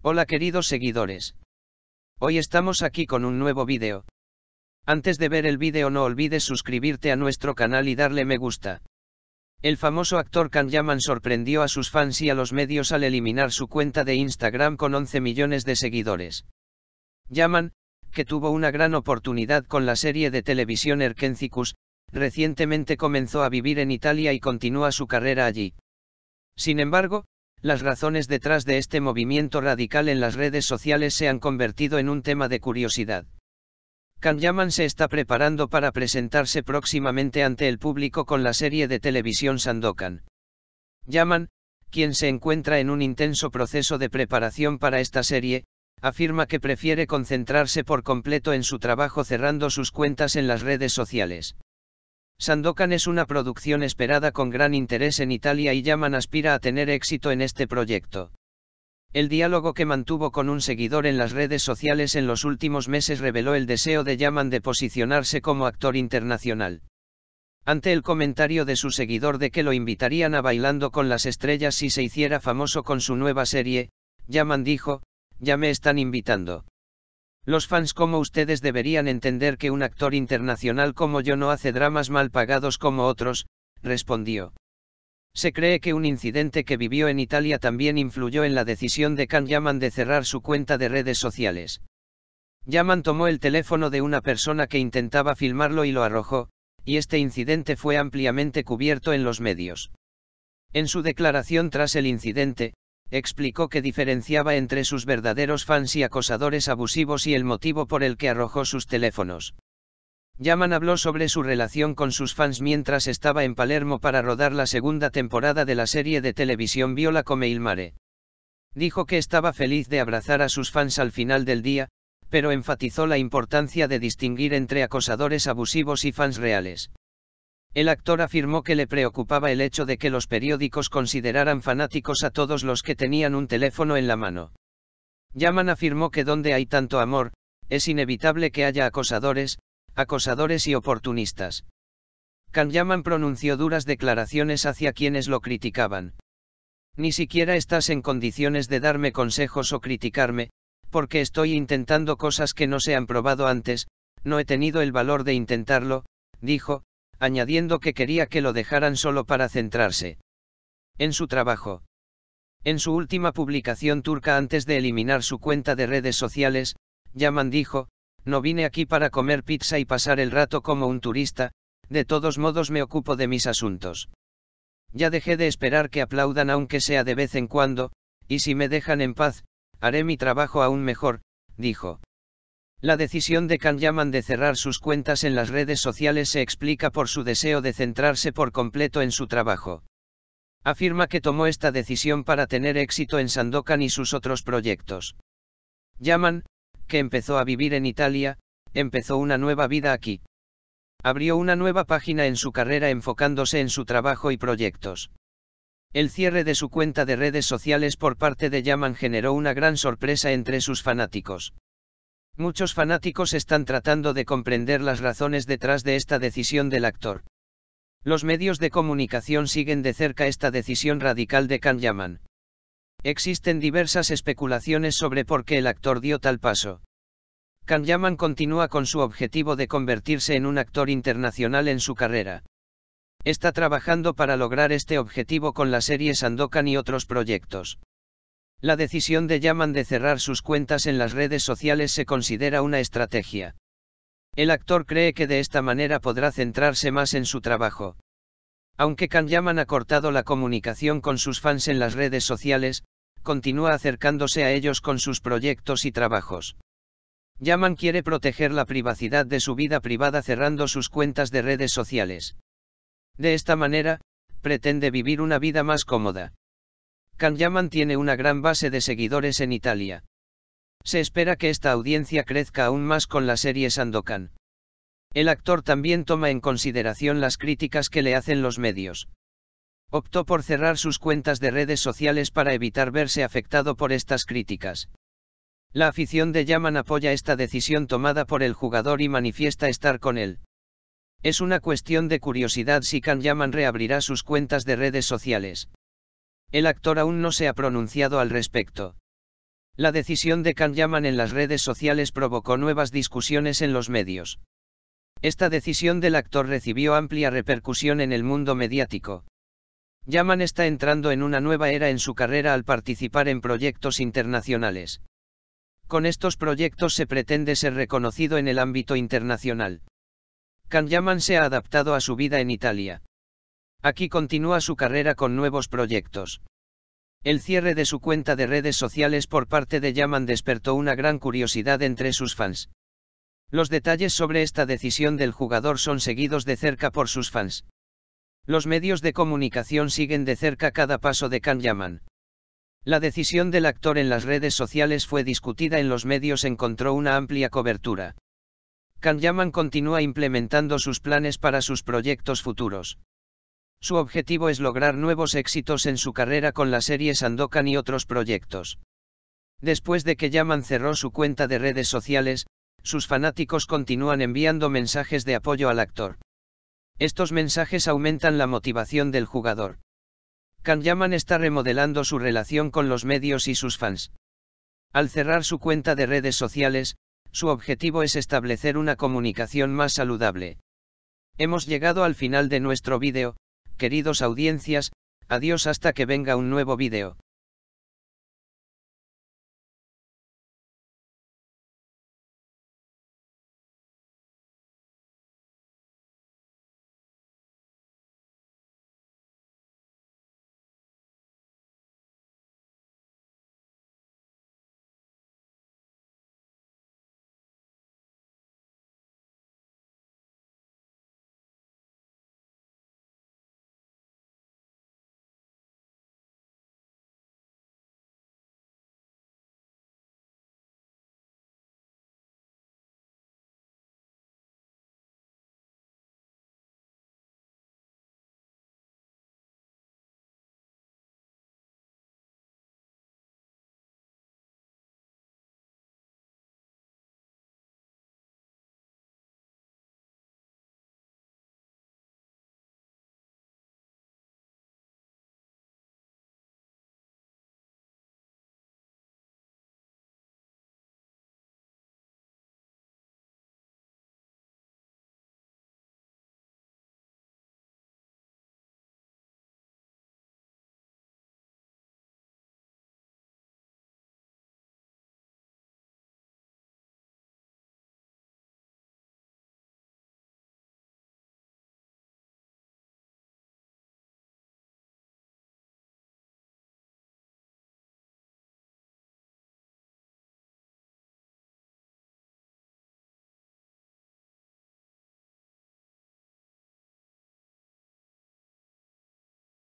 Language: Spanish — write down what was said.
Hola queridos seguidores. Hoy estamos aquí con un nuevo vídeo. Antes de ver el vídeo no olvides suscribirte a nuestro canal y darle me gusta. El famoso actor Kan Yaman sorprendió a sus fans y a los medios al eliminar su cuenta de Instagram con 11 millones de seguidores. Yaman, que tuvo una gran oportunidad con la serie de televisión Erkencicus, recientemente comenzó a vivir en Italia y continúa su carrera allí. Sin embargo, las razones detrás de este movimiento radical en las redes sociales se han convertido en un tema de curiosidad. Kan Yaman se está preparando para presentarse próximamente ante el público con la serie de televisión Sandokan. Yaman, quien se encuentra en un intenso proceso de preparación para esta serie, afirma que prefiere concentrarse por completo en su trabajo cerrando sus cuentas en las redes sociales. Sandokan es una producción esperada con gran interés en Italia y Yaman aspira a tener éxito en este proyecto. El diálogo que mantuvo con un seguidor en las redes sociales en los últimos meses reveló el deseo de Yaman de posicionarse como actor internacional. Ante el comentario de su seguidor de que lo invitarían a Bailando con las Estrellas si se hiciera famoso con su nueva serie, Yaman dijo, ya me están invitando. Los fans como ustedes deberían entender que un actor internacional como yo no hace dramas mal pagados como otros, respondió. Se cree que un incidente que vivió en Italia también influyó en la decisión de Khan Yaman de cerrar su cuenta de redes sociales. Yaman tomó el teléfono de una persona que intentaba filmarlo y lo arrojó, y este incidente fue ampliamente cubierto en los medios. En su declaración tras el incidente, explicó que diferenciaba entre sus verdaderos fans y acosadores abusivos y el motivo por el que arrojó sus teléfonos. Yaman habló sobre su relación con sus fans mientras estaba en Palermo para rodar la segunda temporada de la serie de televisión Viola come il mare. Dijo que estaba feliz de abrazar a sus fans al final del día, pero enfatizó la importancia de distinguir entre acosadores abusivos y fans reales. El actor afirmó que le preocupaba el hecho de que los periódicos consideraran fanáticos a todos los que tenían un teléfono en la mano. Yaman afirmó que donde hay tanto amor, es inevitable que haya acosadores, acosadores y oportunistas. Can Yaman pronunció duras declaraciones hacia quienes lo criticaban. Ni siquiera estás en condiciones de darme consejos o criticarme, porque estoy intentando cosas que no se han probado antes, no he tenido el valor de intentarlo, dijo, añadiendo que quería que lo dejaran solo para centrarse en su trabajo. En su última publicación turca antes de eliminar su cuenta de redes sociales, Yaman dijo, no vine aquí para comer pizza y pasar el rato como un turista, de todos modos me ocupo de mis asuntos. Ya dejé de esperar que aplaudan aunque sea de vez en cuando, y si me dejan en paz, haré mi trabajo aún mejor, dijo. La decisión de Can Yaman de cerrar sus cuentas en las redes sociales se explica por su deseo de centrarse por completo en su trabajo. Afirma que tomó esta decisión para tener éxito en Sandokan y sus otros proyectos. Yaman, que empezó a vivir en Italia, empezó una nueva vida aquí. Abrió una nueva página en su carrera enfocándose en su trabajo y proyectos. El cierre de su cuenta de redes sociales por parte de Yaman generó una gran sorpresa entre sus fanáticos. Muchos fanáticos están tratando de comprender las razones detrás de esta decisión del actor. Los medios de comunicación siguen de cerca esta decisión radical de Kan Yaman. Existen diversas especulaciones sobre por qué el actor dio tal paso. Kan Yaman continúa con su objetivo de convertirse en un actor internacional en su carrera. Está trabajando para lograr este objetivo con la serie Sandokan y otros proyectos. La decisión de Yaman de cerrar sus cuentas en las redes sociales se considera una estrategia. El actor cree que de esta manera podrá centrarse más en su trabajo. Aunque Kan Yaman ha cortado la comunicación con sus fans en las redes sociales, continúa acercándose a ellos con sus proyectos y trabajos. Yaman quiere proteger la privacidad de su vida privada cerrando sus cuentas de redes sociales. De esta manera, pretende vivir una vida más cómoda. Yaman tiene una gran base de seguidores en Italia. Se espera que esta audiencia crezca aún más con la serie Sandokan. El actor también toma en consideración las críticas que le hacen los medios. Optó por cerrar sus cuentas de redes sociales para evitar verse afectado por estas críticas. La afición de Yaman apoya esta decisión tomada por el jugador y manifiesta estar con él. Es una cuestión de curiosidad si Can Yaman reabrirá sus cuentas de redes sociales el actor aún no se ha pronunciado al respecto. La decisión de Can Yaman en las redes sociales provocó nuevas discusiones en los medios. Esta decisión del actor recibió amplia repercusión en el mundo mediático. Yaman está entrando en una nueva era en su carrera al participar en proyectos internacionales. Con estos proyectos se pretende ser reconocido en el ámbito internacional. Can Yaman se ha adaptado a su vida en Italia. Aquí continúa su carrera con nuevos proyectos. El cierre de su cuenta de redes sociales por parte de Yaman despertó una gran curiosidad entre sus fans. Los detalles sobre esta decisión del jugador son seguidos de cerca por sus fans. Los medios de comunicación siguen de cerca cada paso de Kan Yaman. La decisión del actor en las redes sociales fue discutida en los medios, encontró una amplia cobertura. Kan Yaman continúa implementando sus planes para sus proyectos futuros. Su objetivo es lograr nuevos éxitos en su carrera con la serie Sandokan y otros proyectos. Después de que Yaman cerró su cuenta de redes sociales, sus fanáticos continúan enviando mensajes de apoyo al actor. Estos mensajes aumentan la motivación del jugador. Kan Yaman está remodelando su relación con los medios y sus fans. Al cerrar su cuenta de redes sociales, su objetivo es establecer una comunicación más saludable. Hemos llegado al final de nuestro vídeo, Queridos audiencias, adiós hasta que venga un nuevo vídeo.